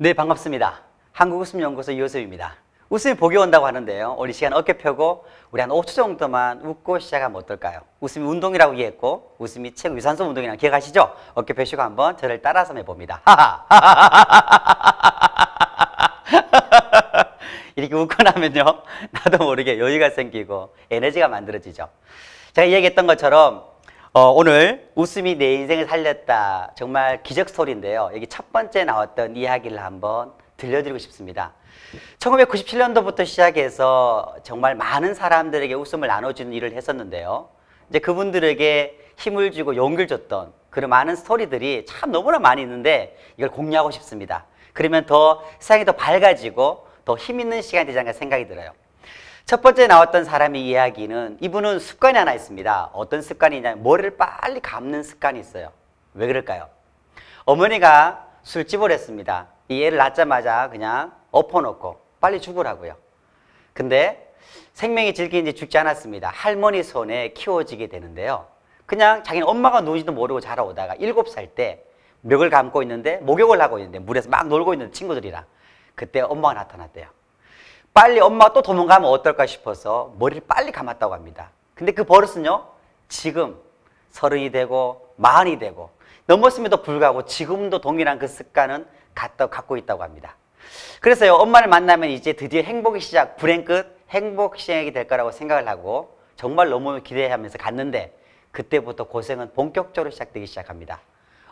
네, 반갑습니다. 한국웃음연구소 이호섭입니다. 웃음이 복이 온다고 하는데요. 우리 시간 어깨 펴고 우리 한 5초 정도만 웃고 시작하면 어떨까요? 웃음이 운동이라고 이해했고 웃음이 최고 유산소 운동이라 기억하시죠? 어깨 펴시고 한번 저를 따라서 해봅니다. 이렇게 웃고 나면요. 나도 모르게 여유가 생기고 에너지가 만들어지죠. 제가 이기했던 것처럼 어, 오늘 웃음이 내 인생을 살렸다. 정말 기적 스토리인데요. 여기 첫 번째 나왔던 이야기를 한번 들려드리고 싶습니다. 1997년도부터 시작해서 정말 많은 사람들에게 웃음을 나눠주는 일을 했었는데요. 이제 그분들에게 힘을 주고 용기를 줬던 그런 많은 스토리들이 참 너무나 많이 있는데 이걸 공유하고 싶습니다. 그러면 더 세상이 더 밝아지고 더 힘 있는 시간이 되지 않을까 생각이 들어요. 첫 번째 나왔던 사람의 이야기는 이분은 습관이 하나 있습니다. 어떤 습관이냐 머리를 빨리 감는 습관이 있어요. 왜 그럴까요? 어머니가 술집을 했습니다. 이 애를 낳자마자 그냥 엎어놓고 빨리 죽으라고요. 근데 생명이 질기인지 죽지 않았습니다. 할머니 손에 키워지게 되는데요. 그냥 자기는 엄마가 누군지도 모르고 자라오다가 일곱 살때 멱을 감고 있는데 목욕을 하고 있는데 물에서 막 놀고 있는 친구들이랑 그때 엄마가 나타났대요. 빨리 엄마가 또 도망가면 어떨까 싶어서 머리를 빨리 감았다고 합니다. 근데 그 버릇은요, 지금 서른이 되고 마흔이 되고 넘었음에도 불구하고 지금도 동일한 그 습관은 갖고 있다고 합니다. 그래서요, 엄마를 만나면 이제 드디어 행복의 시작, 불행 끝, 행복 시작이될 거라고 생각을 하고 정말 너무 기대하면서 갔는데 그때부터 고생은 본격적으로 시작되기 시작합니다.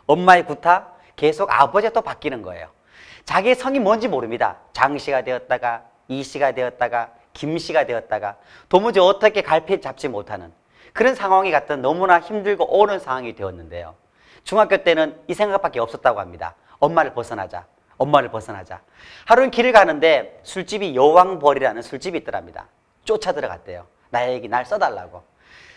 엄마의 구타, 계속 아버지가 또 바뀌는 거예요. 자기의 성이 뭔지 모릅니다. 장씨가 되었다가 이씨가 되었다가 김씨가 되었다가 도무지 어떻게 갈피 잡지 못하는 그런 상황이 갔던 너무나 힘들고 어려운 상황이 되었는데요. 중학교 때는 이 생각밖에 없었다고 합니다. 엄마를 벗어나자. 엄마를 벗어나자. 하루는 길을 가는데 술집이 여왕벌이라는 술집이 있더랍니다. 쫓아 들어갔대요. 나에게 날 써달라고.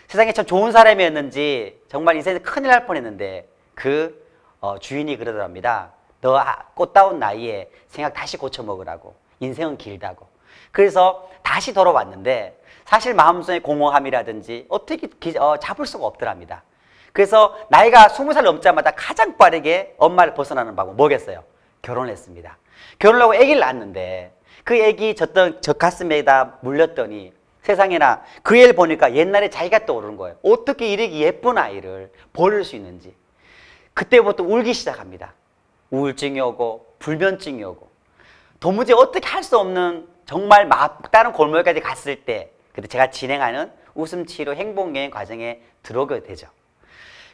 세상에 참 좋은 사람이었는지 정말 인생에 서 큰일 날 뻔했는데 그 어, 주인이 그러더랍니다. 너 아, 꽃다운 나이에 생각 다시 고쳐먹으라고. 인생은 길다고. 그래서 다시 돌아왔는데 사실 마음속의 공허함이라든지 어떻게 기, 어, 잡을 수가 없더랍니다. 그래서 나이가 스무 살 넘자마자 가장 빠르게 엄마를 벗어나는 방법 뭐겠어요? 결혼했습니다. 결혼하고 아기를 낳았는데 그 아기 젖던 저 가슴에다 물렸더니 세상에나 그 애를 보니까 옛날에 자기가 떠오르는 거예요. 어떻게 이렇게 예쁜 아이를 버릴 수 있는지. 그때부터 울기 시작합니다. 우울증이 오고 불면증이 오고 도무지 어떻게 할 수 없는 정말 막다른 골목까지 갔을 때 그때 제가 진행하는 웃음 치료 행복 여행 과정에 들어오게 되죠.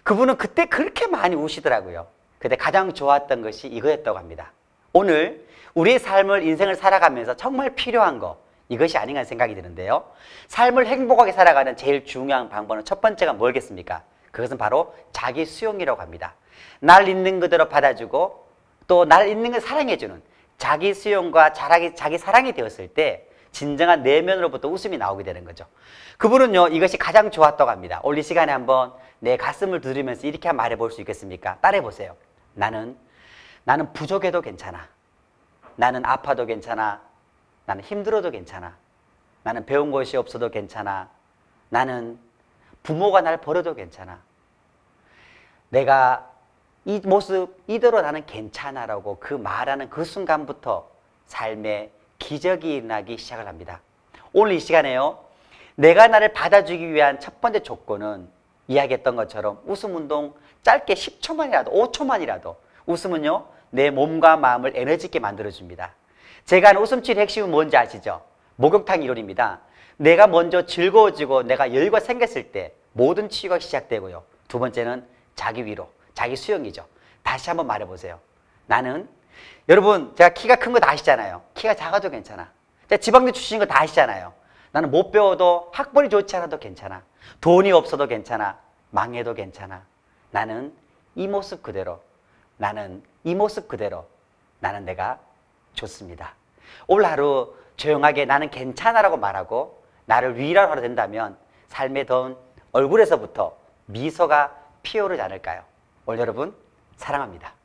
그분은 그때 그렇게 많이 우시더라고요. 그때 가장 좋았던 것이 이거였다고 합니다. 오늘 우리의 삶을 인생을 살아가면서 정말 필요한 거 이것이 아닌가 생각이 드는데요. 삶을 행복하게 살아가는 제일 중요한 방법은 첫 번째가 뭘겠습니까? 그것은 바로 자기 수용이라고 합니다. 날 있는 그대로 받아주고 또 날 있는 걸 사랑해주는 자기 수용과 자기, 자기 사랑이 되었을 때 진정한 내면으로부터 웃음이 나오게 되는 거죠. 그분은요, 이것이 가장 좋았다고 합니다. 올리 시간에 한번 내 가슴을 두드리면서 이렇게 말해 볼 수 있겠습니까? 따라해 보세요. 나는, 나는 부족해도 괜찮아. 나는 아파도 괜찮아. 나는 힘들어도 괜찮아. 나는 배운 것이 없어도 괜찮아. 나는 부모가 날 버려도 괜찮아. 내가 이 모습 이대로 나는 괜찮아라고 그 말하는 그 순간부터 삶에 기적이 일어나기 시작을 합니다. 오늘 이 시간에요. 내가 나를 받아주기 위한 첫 번째 조건은 이야기했던 것처럼 웃음 운동 짧게 10초만이라도 5초만이라도 웃음은요 내 몸과 마음을 에너지 있게 만들어줍니다. 제가 하는 웃음치의 핵심은 뭔지 아시죠? 목욕탕 이론입니다. 내가 먼저 즐거워지고 내가 여유가 생겼을 때 모든 치유가 시작되고요. 두 번째는 자기 위로. 자기 수용이죠. 다시 한번 말해보세요. 나는 여러분 제가 키가 큰 거 다 아시잖아요. 키가 작아도 괜찮아. 제가 지방대 출신인 거 다 아시잖아요. 나는 못 배워도 학벌이 좋지 않아도 괜찮아. 돈이 없어도 괜찮아. 망해도 괜찮아. 나는 이 모습 그대로 나는 이 모습 그대로 나는 내가 좋습니다. 오늘 하루 조용하게 나는 괜찮아라고 말하고 나를 위로하러 된다면 삶의 더운 얼굴에서부터 미소가 피어오르지 않을까요? 올 여러분 사랑합니다.